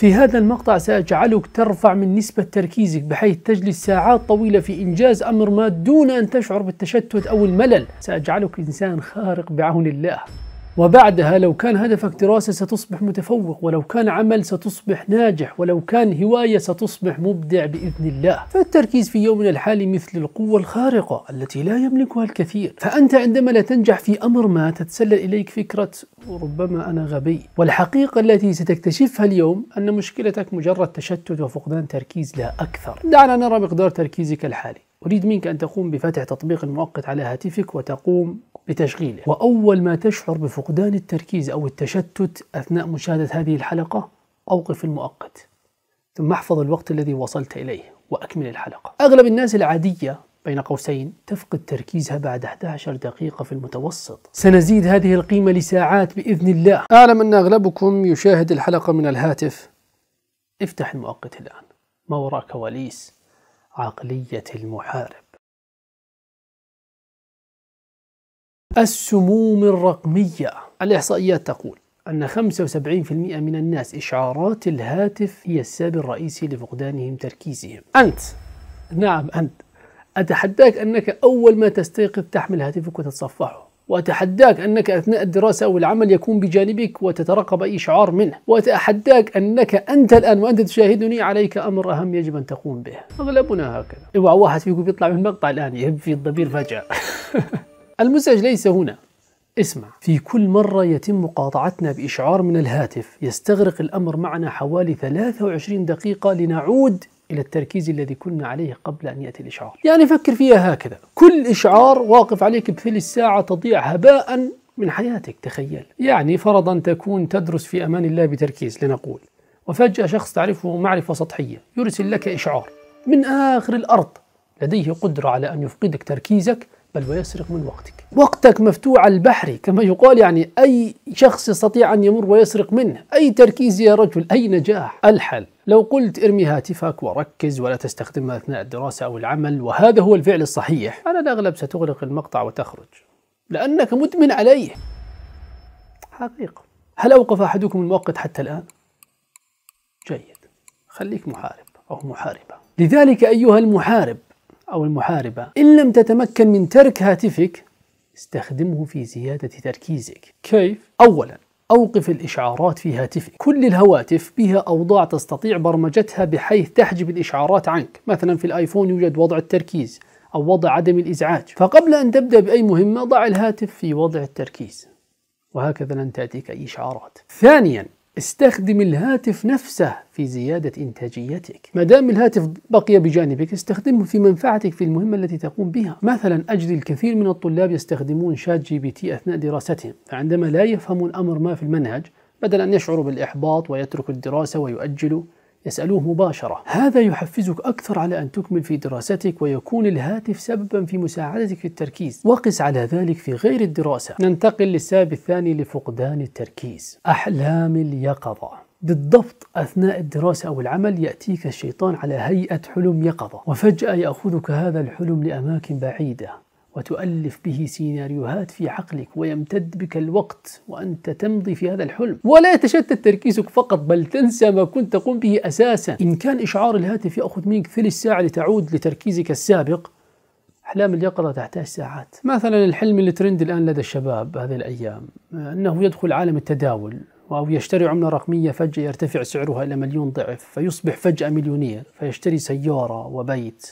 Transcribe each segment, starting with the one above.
في هذا المقطع سأجعلك ترفع من نسبة تركيزك بحيث تجلس ساعات طويلة في إنجاز أمر ما دون أن تشعر بالتشتت أو الملل سأجعلك إنسان خارق بعون الله وبعدها لو كان هدفك دراسة ستصبح متفوق ولو كان عمل ستصبح ناجح ولو كان هواية ستصبح مبدع بإذن الله فالتركيز في يومنا الحالي مثل القوة الخارقة التي لا يملكها الكثير فأنت عندما لا تنجح في أمر ما تتسلل إليك فكرة ربما أنا غبي والحقيقة التي ستكتشفها اليوم أن مشكلتك مجرد تشتت وفقدان تركيز لا أكثر دعنا نرى مقدار تركيزك الحالي أريد منك أن تقوم بفتح تطبيق مؤقت على هاتفك وتقوم بتشغيله وأول ما تشعر بفقدان التركيز أو التشتت أثناء مشاهدة هذه الحلقة أوقف المؤقت ثم احفظ الوقت الذي وصلت إليه وأكمل الحلقة أغلب الناس العادية بين قوسين تفقد تركيزها بعد 11 دقيقة في المتوسط سنزيد هذه القيمة لساعات بإذن الله أعلم أن أغلبكم يشاهد الحلقة من الهاتف افتح المؤقت الآن ما وراء كواليس عقلية المحارب السموم الرقمية الإحصائيات تقول أن 75% من الناس إشعارات الهاتف هي السبب الرئيسي لفقدانهم تركيزهم أنت نعم أنت أتحداك أنك أول ما تستيقظ تحمل هاتفك وتتصفحه وأتحداك أنك أثناء الدراسة أو العمل يكون بجانبك وتترقب أي شعار منه وأتحداك أنك أنت الآن وأنت تشاهدني عليك أمر أهم يجب أن تقوم به أغلبنا هكذا اوعى إيوه، واحد فيكم بيطلع من المقطع الآن يهب في الضمير فجأة المزعج ليس هنا اسمع في كل مرة يتم مقاطعتنا بإشعار من الهاتف يستغرق الأمر معنا حوالي 23 دقيقة لنعود إلى التركيز الذي كنا عليه قبل أن يأتي الإشعار يعني فكر فيها هكذا كل إشعار واقف عليك بثلث ساعة تضيع هباء من حياتك تخيل يعني فرضا تكون تدرس في أمان الله بتركيز لنقول وفجأة شخص تعرفه معرفة سطحية يرسل لك إشعار من آخر الأرض لديه قدرة على أن يفقدك تركيزك بل ويسرق من وقتك وقتك مفتوح البحر كما يقال يعني أي شخص يستطيع أن يمر ويسرق منه أي تركيز يا رجل أي نجاح الحل لو قلت ارمي هاتفك وركز ولا تستخدمه أثناء الدراسة أو العمل وهذا هو الفعل الصحيح على الأغلب ستغلق المقطع وتخرج لأنك مدمن عليه حقيقة هل أوقف أحدكم المؤقت حتى الآن؟ جيد خليك محارب أو محاربة لذلك أيها المحارب أو المحاربة إن لم تتمكن من ترك هاتفك استخدمه في زيادة تركيزك كيف؟ أولا أوقف الإشعارات في هاتفك كل الهواتف بها أوضاع تستطيع برمجتها بحيث تحجب الإشعارات عنك مثلا في الآيفون يوجد وضع التركيز أو وضع عدم الإزعاج فقبل أن تبدأ بأي مهمة ضع الهاتف في وضع التركيز وهكذا لن تأتيك أي إشعارات ثانيا استخدم الهاتف نفسه في زيادة إنتاجيتك ما دام الهاتف بقي بجانبك استخدمه في منفعتك في المهمة التي تقوم بها مثلا أجد الكثير من الطلاب يستخدمون شات جي بي تي أثناء دراستهم فعندما لا يفهمون أمر ما في المنهج بدل أن يشعروا بالإحباط ويتركوا الدراسة ويؤجلوا اسألوه مباشرة هذا يحفزك أكثر على أن تكمل في دراستك ويكون الهاتف سببا في مساعدتك في التركيز وقس على ذلك في غير الدراسة ننتقل للسبب الثاني لفقدان التركيز أحلام اليقظة بالضبط أثناء الدراسة أو العمل يأتيك الشيطان على هيئة حلم يقظة وفجأة يأخذك هذا الحلم لأماكن بعيدة وتؤلف به سيناريوهات في عقلك ويمتد بك الوقت وأنت تمضي في هذا الحلم ولا يتشتت تركيزك فقط بل تنسى ما كنت تقوم به أساسا إن كان إشعار الهاتف يأخذ منك ثلث ساعة لتعود لتركيزك السابق أحلام اليقظة تحتاج ساعات مثلا الحلم اللي ترند الآن لدى الشباب هذه الأيام أنه يدخل عالم التداول أو يشتري عملة رقمية فجأة يرتفع سعرها إلى مليون ضعف فيصبح فجأة مليونير فيشتري سيارة وبيت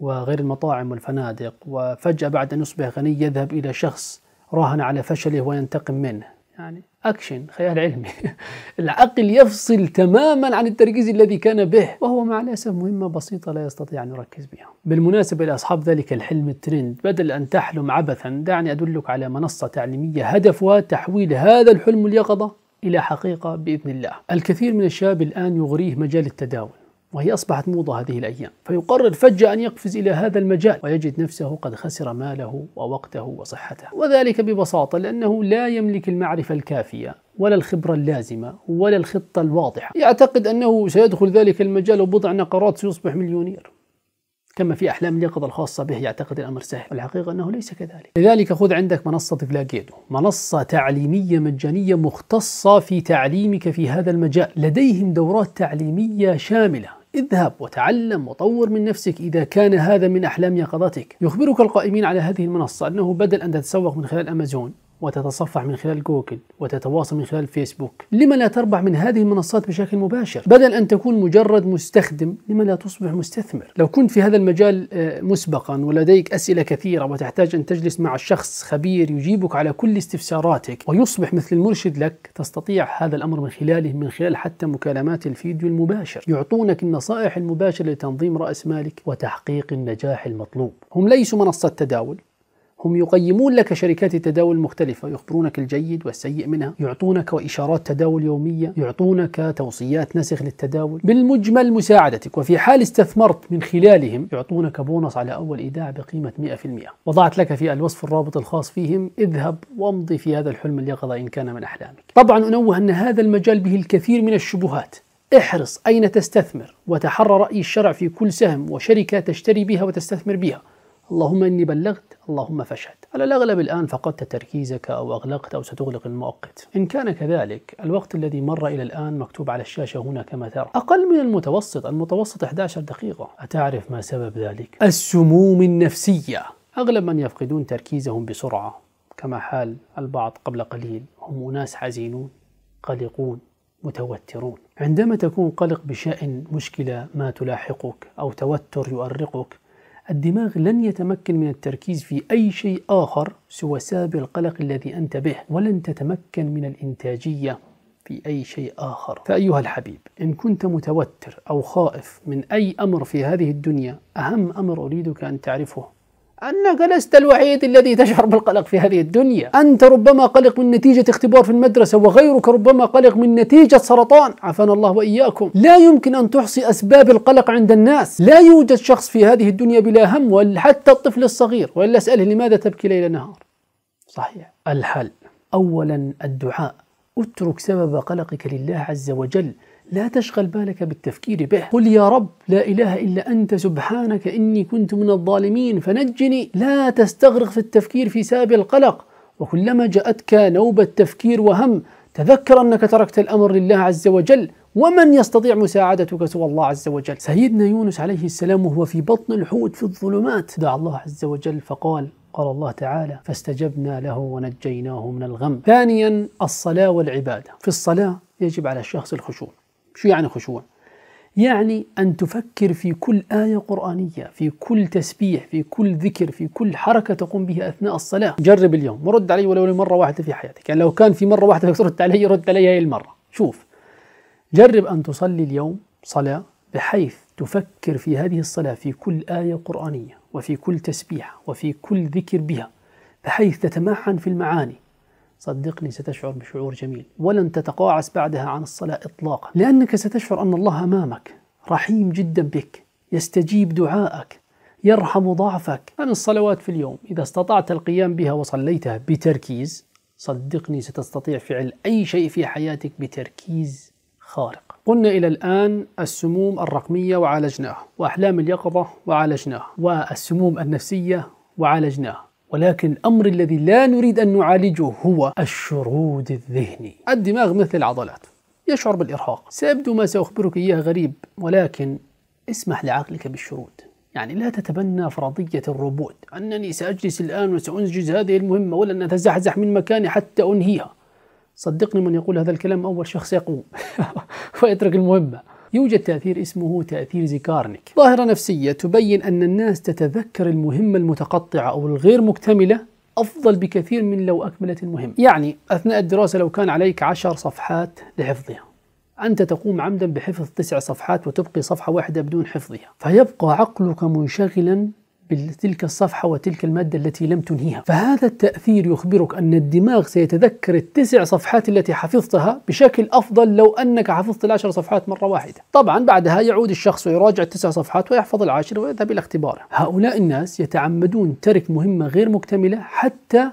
وغير المطاعم والفنادق وفجأة بعد أن يصبح غني يذهب إلى شخص راهن على فشله وينتقم منه يعني أكشن خيال علمي العقل يفصل تماما عن التركيز الذي كان به وهو مع الأسف مهمة بسيطة لا يستطيع أن يركز بها بالمناسبة لأصحاب ذلك الحلم الترند بدل أن تحلم عبثا دعني أدلك على منصة تعليمية هدفها تحويل هذا الحلم اليقظة إلى حقيقة بإذن الله الكثير من الشباب الآن يغريه مجال التداول وهي أصبحت موضة هذه الأيام فيقرر فجأة أن يقفز إلى هذا المجال ويجد نفسه قد خسر ماله ووقته وصحته وذلك ببساطة لأنه لا يملك المعرفة الكافية ولا الخبرة اللازمة ولا الخطة الواضحة يعتقد أنه سيدخل ذلك المجال وبضع نقرات سيصبح مليونير كما في أحلام اليقظة الخاصة به يعتقد الأمر سهل والحقيقة أنه ليس كذلك لذلك خذ عندك منصة فلاجيدو منصة تعليمية مجانية مختصة في تعليمك في هذا المجال لديهم دورات تعليمية شاملة اذهب وتعلم وطور من نفسك إذا كان هذا من أحلام يقظتك يخبرك القائمين على هذه المنصة أنه بدل أن تتسوق من خلال أمازون وتتصفح من خلال جوجل وتتواصل من خلال فيسبوك لما لا تربح من هذه المنصات بشكل مباشر بدل أن تكون مجرد مستخدم لما لا تصبح مستثمر لو كنت في هذا المجال آه، مسبقا ولديك أسئلة كثيرة وتحتاج أن تجلس مع شخص خبير يجيبك على كل استفساراتك ويصبح مثل المرشد لك تستطيع هذا الأمر من خلاله من خلال حتى مكالمات الفيديو المباشر يعطونك النصائح المباشرة لتنظيم رأس مالك وتحقيق النجاح المطلوب هم ليسوا منصة تداول هم يقيمون لك شركات التداول المختلفة يخبرونك الجيد والسيء منها يعطونك وإشارات تداول يومية يعطونك توصيات نسخ للتداول بالمجمل مساعدتك وفي حال استثمرت من خلالهم يعطونك بونص على أول إيداع بقيمة 100% وضعت لك في الوصف الرابط الخاص فيهم اذهب وامضي في هذا الحلم اليقظة إن كان من أحلامك طبعا أنوه أن هذا المجال به الكثير من الشبهات احرص أين تستثمر وتحرى رأي الشرع في كل سهم وشركة تشتري بها وتستثمر بها اللهم إني بلغت اللهم فشهد على الأغلب الآن فقدت تركيزك أو أغلقت أو ستغلق المؤقت إن كان كذلك الوقت الذي مر إلى الآن مكتوب على الشاشة هنا كما ترى أقل من المتوسط المتوسط 11 دقيقة أتعرف ما سبب ذلك؟ السموم النفسية أغلب من يفقدون تركيزهم بسرعة كما حال البعض قبل قليل هم أناس حزينون قلقون متوترون عندما تكون قلق بشأن مشكلة ما تلاحقك أو توتر يؤرقك الدماغ لن يتمكن من التركيز في أي شيء آخر سوى سبب القلق الذي أنت به ولن تتمكن من الإنتاجية في أي شيء آخر فأيها الحبيب إن كنت متوتر أو خائف من أي أمر في هذه الدنيا أهم أمر أريدك أن تعرفه أنك لست الوحيد الذي تشعر بالقلق في هذه الدنيا أنت ربما قلق من نتيجة اختبار في المدرسة وغيرك ربما قلق من نتيجة سرطان عافانا الله وإياكم لا يمكن أن تحصي أسباب القلق عند الناس لا يوجد شخص في هذه الدنيا بلا هم ولا حتى الطفل الصغير وإلا أسأله لماذا تبكي ليل نهار صحيح الحل أولا الدعاء اترك سبب قلقك لله عز وجل لا تشغل بالك بالتفكير به قل يا رب لا إله إلا أنت سبحانك إني كنت من الظالمين فنجني لا تستغرق في التفكير في ساب القلق وكلما جاءتك نوبة تفكير وهم تذكر أنك تركت الأمر لله عز وجل ومن يستطيع مساعدتك سوى الله عز وجل سيدنا يونس عليه السلام وهو في بطن الحوت في الظلمات دعا الله عز وجل فقال قال الله تعالى فاستجبنا له ونجيناه من الغم ثانيا الصلاة والعبادة في الصلاة يجب على الشخص الخشوع شو يعني خشوع؟ يعني أن تفكر في كل آية قرآنية في كل تسبيح في كل ذكر في كل حركة تقوم بها أثناء الصلاة جرب اليوم ورد علي ولو مرة واحدة في حياتك يعني لو كان في مرة واحدة ردت علي رد علي هاي المرة شوف جرب أن تصلي اليوم صلاة بحيث تفكر في هذه الصلاة في كل آية قرآنية وفي كل تسبيح وفي كل ذكر بها بحيث تتمعن في المعاني صدقني ستشعر بشعور جميل ولن تتقاعس بعدها عن الصلاة إطلاقا لأنك ستشعر أن الله أمامك رحيم جدا بك يستجيب دعائك يرحم ضعفك عن الصلوات في اليوم إذا استطعت القيام بها وصليتها بتركيز صدقني ستستطيع فعل أي شيء في حياتك بتركيز خارق قلنا إلى الآن السموم الرقمية وعالجناها وأحلام اليقظة وعالجناها والسموم النفسية وعالجناها ولكن الأمر الذي لا نريد أن نعالجه هو الشرود الذهني الدماغ مثل العضلات يشعر بالإرهاق سيبدو ما سأخبرك إياه غريب ولكن اسمح لعقلك بالشرود يعني لا تتبنى فرضية الروبوت أنني سأجلس الآن وسأنجز هذه المهمة ولن أتزحزح من مكاني حتى أنهيها صدقني من يقول هذا الكلام أول شخص يقوم ويترك المهمة يوجد تأثير اسمه تأثير زيكارنيك ظاهرة نفسية تبين أن الناس تتذكر المهمة المتقطعة أو الغير مكتملة أفضل بكثير من لو أكملت المهمة يعني أثناء الدراسة لو كان عليك عشر صفحات لحفظها أنت تقوم عمدا بحفظ تسع صفحات وتبقي صفحة واحدة بدون حفظها فيبقى عقلك منشغلا بتلك الصفحة وتلك المادة التي لم تنهيها فهذا التأثير يخبرك أن الدماغ سيتذكر التسع صفحات التي حفظتها بشكل أفضل لو أنك حفظت العشر صفحات مرة واحدة طبعا بعدها يعود الشخص ويراجع التسع صفحات ويحفظ العاشر ويذهب إلى اختباره هؤلاء الناس يتعمدون ترك مهمة غير مكتملة حتى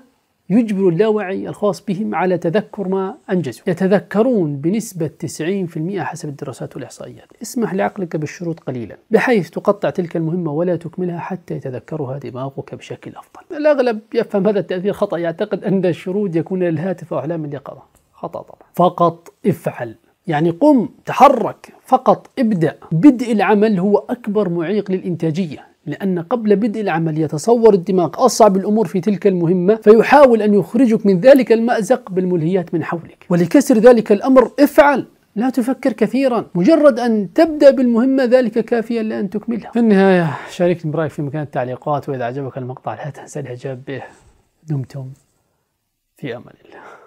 يجبر اللاوعي الخاص بهم على تذكر ما أنجزوا يتذكرون بنسبة 90% حسب الدراسات والإحصائيات اسمح لعقلك بالشروط قليلا بحيث تقطع تلك المهمة ولا تكملها حتى يتذكرها دماغك بشكل أفضل الأغلب يفهم هذا التأثير خطأ يعتقد أن الشروط يكون للهاتف أو أحلام اليقظة خطأ طبعا فقط افعل يعني قم تحرك فقط ابدأ بدء العمل هو أكبر معيق للإنتاجية لأن قبل بدء العمل يتصور الدماغ أصعب الأمور في تلك المهمة فيحاول أن يخرجك من ذلك المأزق بالملهيات من حولك ولكسر ذلك الأمر افعل لا تفكر كثيرا مجرد أن تبدأ بالمهمة ذلك كافيا لأن تكملها في النهاية شاركني برأيك في مكان التعليقات وإذا عجبك المقطع لا تنسى الإعجاب به دمتم في أمان الله